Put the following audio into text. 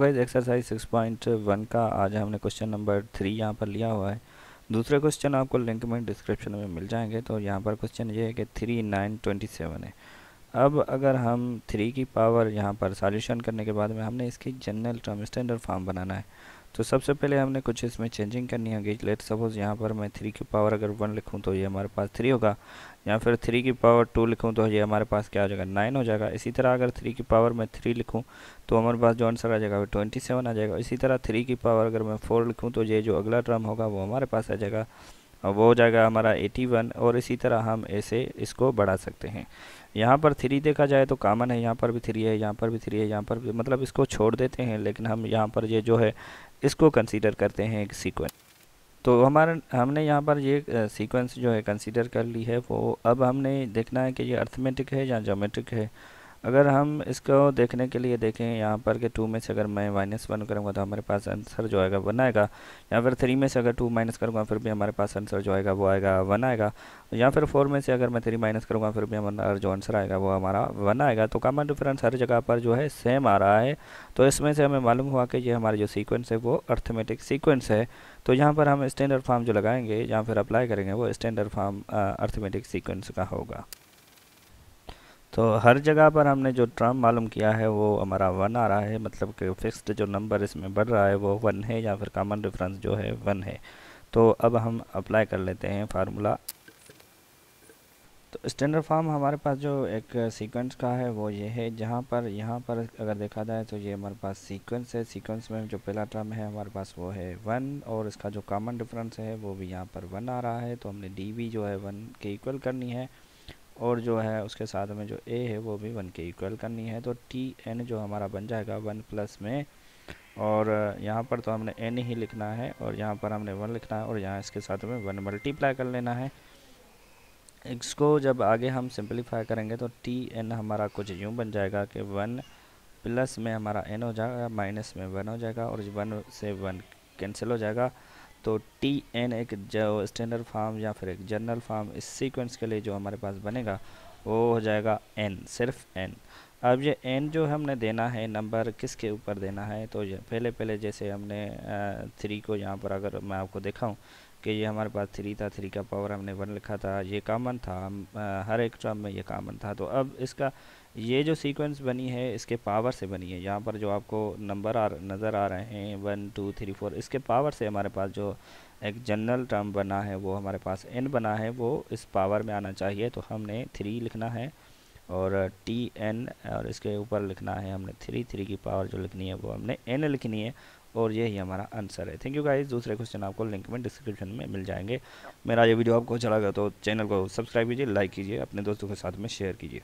guys exercise 6.1 का आज हमने क्वेश्चन नंबर थ्री यहाँ पर लिया हुआ है दूसरे क्वेश्चन आपको लिंक में डिस्क्रिप्शन में मिल जाएंगे तो यहाँ पर क्वेश्चन ये है कि थ्री नाइन ट्वेंटी सेवन है अब अगर हम थ्री की पावर यहाँ पर सॉल्यूशन करने के बाद में हमने इसकी जनरल टर्म स्टैंडर्ड फॉर्म बनाना है तो सबसे पहले हमने कुछ इसमें चेंजिंग करनी है गेज लेट सपोज़ यहाँ पर मैं थ्री की पावर अगर वन लिखूँ तो ये हमारे पास थ्री होगा या फिर थ्री की पावर टू लिखूँ तो ये हमारे पास क्या हो जाएगा नाइन हो जाएगा इसी तरह अगर थ्री की पावर मैं थ्री लिखूँ तो हमारे पास जो आंसर आ जाएगा वो ट्वेंटी सेवन आ जाएगा इसी तरह थ्री की पावर अगर मैं फोर लिखूँ तो ये जो अगला टर्म होगा वो हमारे पास आ जाएगा और वो हो जाएगा हमारा एटी वन और इसी तरह हम ऐसे इसको बढ़ा सकते हैं यहाँ पर थ्री देखा जाए तो कामन है यहाँ पर भी थ्री है यहाँ पर भी थ्री है यहाँ पर भी मतलब इसको छोड़ देते हैं लेकिन हम यहाँ पर ये जो है इसको कंसीडर करते हैं एक सीक्वेंस तो हमारा हमने यहाँ पर ये सीक्वेंस जो है कंसीडर कर ली है वो अब हमने देखना है कि ये अर्थमेटिक है या जोमेट्रिक है अगर हम इसको देखने के लिए देखें यहाँ पर कि टू में से अगर मैं माइनस वन करूँगा तो हमारे पास आंसर जो आएगा वन आएगा या फिर थ्री में से अगर टू माइनस करूँगा फिर भी हमारे पास आंसर जो आएगा वो आएगा वन आएगा या फिर फोर में से अगर मैं थ्री माइनस करूँगा फिर भी हमारा जो आंसर आएगा वो हमारा वन आएगा तो कॉमन डिफरेंस हर जगह पर जो है सेम आ रहा है तो इसमें से हमें मालूम हुआ कि ये हमारा जो सीक्वेंस है वो अर्थमेटिक सीक्वेंस है तो यहाँ पर हम स्टैंडर्ड फार्म जो लगाएंगे या फिर अप्लाई करेंगे वो स्टैंडर्ड फार्म अर्थमेटिक सीक्वेंस का होगा तो हर जगह पर हमने जो टर्म मालूम किया है वो हमारा वन आ रहा है मतलब कि फ़िक्स्ड जो नंबर इसमें बढ़ रहा है वो वन है या फिर कामन डिफरेंस जो है वन है तो अब हम अप्लाई कर लेते हैं फार्मूला तो स्टैंडर्ड फॉर्म हमारे पास जो एक सीक्वेंस का है वो ये है जहाँ पर यहाँ पर अगर देखा जाए तो ये हमारे पास सीक्वेंस है सीक्वेंस में जो पहला टर्म है हमारे पास वो है वन और इसका जो कॉमन डिफरेंस है वो भी यहाँ पर वन आ रहा है तो हमने डी जो है वन के इक्वल करनी है और जो है उसके साथ में जो ए है वो भी वन के इक्वल करनी है तो टी एन जो हमारा बन जाएगा वन प्लस में और यहाँ पर तो हमने एन ही लिखना है और यहाँ पर हमने वन लिखना है और यहाँ इसके साथ में वन मल्टीप्लाई कर लेना है इसको जब आगे हम सिंप्लीफाई करेंगे तो टी एन हमारा कुछ यूँ बन जाएगा कि वन प्लस में हमारा एन हो जाएगा माइनस में वन हो जाएगा और वन से वन कैंसिल हो जाएगा तो टी एन एक जो स्टैंडर्ड फार्म या फिर एक जनरल फार्म इस सीक्वेंस के लिए जो हमारे पास बनेगा वो हो जाएगा एन सिर्फ एन अब ये एन जो हमने देना है नंबर किसके ऊपर देना है तो ये पहले पहले जैसे हमने थ्री को यहाँ पर अगर मैं आपको देखाऊँ कि ये हमारे पास थ्री था थ्री का पावर हमने वन लिखा था ये कामन था आ, हर एक टर्म में ये कामन था तो अब इसका ये जो सीक्वेंस बनी है इसके पावर से बनी है यहाँ पर जो आपको नंबर आ नज़र आ रहे हैं वन टू थ्री फोर इसके पावर से हमारे पास जो एक जनरल टर्म बना है वो हमारे पास एन बना है वो इस पावर में आना चाहिए तो हमने थ्री लिखना है और टी एन और इसके ऊपर लिखना है हमने थ्री थ्री की पावर जो लिखनी है वो हमने एन लिखनी है और यही हमारा आंसर है थैंक यू गाइज दूसरे क्वेश्चन आपको लिंक में डिस्क्रिप्शन में मिल जाएंगे मेरा ये वीडियो आपको अच्छा लगा तो चैनल को सब्सक्राइब कीजिए लाइक कीजिए अपने दोस्तों के साथ में शेयर कीजिए